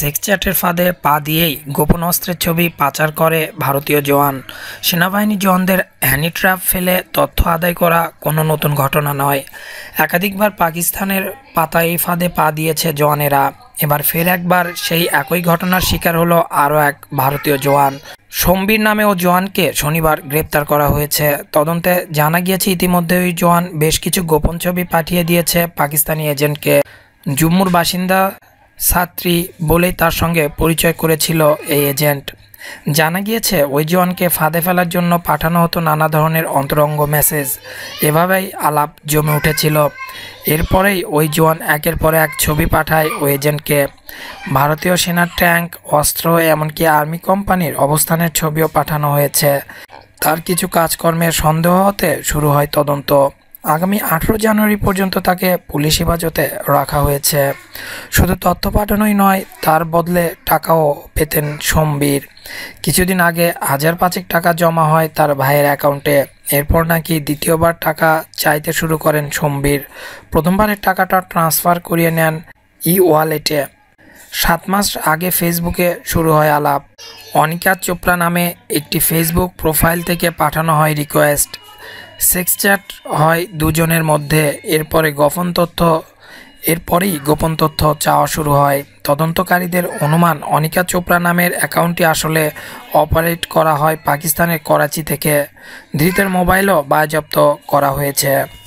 sex চ্যাটের ফাঁদে পা দিয়েই গোপন অস্ত্রের ছবি পাচার করে ভারতীয় জওয়ান সেনাবাহিনী জওয়ানদের হ্যানি ট্র্যাপ ফেলে তথ্য আদায় করা কোনো নতুন ঘটনা নয় একাধিকবার পাকিস্তানের পাতা এই ফাঁদে পা দিয়েছে জওয়ানেরা এবার ফের একবার সেই একই ঘটনার শিকার হলো আরও এক ভারতীয় জওয়ান সম্বির নামে ও জওয়ানকে শনিবার গ্রেপ্তার করা হয়েছে তদন্তে জানা গিয়েছে ইতিমধ্যে ওই জওয়ান বেশ কিছু গোপন ছবি পাঠিয়ে দিয়েছে পাকিস্তানি এজেন্টকে জুম্মুর বাসিন্দা ছাত্রী বলেই তার সঙ্গে পরিচয় করেছিল এই এজেন্ট জানা গিয়েছে ওই জোয়ানকে ফাঁদে ফেলার জন্য পাঠানো হতো নানা ধরনের অন্তরঙ্গ মেসেজ এভাবেই আলাপ জমে উঠেছিল এরপরেই ওই জোয়ান একের পর এক ছবি পাঠায় ওই এজেন্টকে ভারতীয় সেনার ট্যাঙ্ক অস্ত্র এমনকি আর্মি কোম্পানির অবস্থানের ছবিও পাঠানো হয়েছে তার কিছু কাজকর্মের সন্দেহ হতে শুরু হয় তদন্ত আগামী আঠেরো জানুয়ারি পর্যন্ত তাকে পুলিশ হেফাজতে রাখা হয়েছে শুধু তথ্য পাঠানোই নয় তার বদলে টাকাও পেতেন সম্বীর কিছুদিন আগে হাজার পাঁচেক টাকা জমা হয় তার ভাইয়ের অ্যাকাউন্টে এরপর নাকি দ্বিতীয়বার টাকা চাইতে শুরু করেন সম্বীর প্রথমবারের টাকাটা ট্রান্সফার করিয়ে নেন ই ওয়ালেটে সাত মাস আগে ফেসবুকে শুরু হয় আলাপ অনিকা চোপড়া নামে একটি ফেসবুক প্রোফাইল থেকে পাঠানো হয় রিকোয়েস্ট সেক্স চ্যাট হয় দুজনের মধ্যে এরপরে গোপন তথ্য এরপরেই গোপন তথ্য চাওয়া শুরু হয় তদন্তকারীদের অনুমান অনিকা চোপড়া নামের অ্যাকাউন্টটি আসলে অপারেট করা হয় পাকিস্তানের করাচি থেকে ধৃতের মোবাইলও বাজপ্ত করা হয়েছে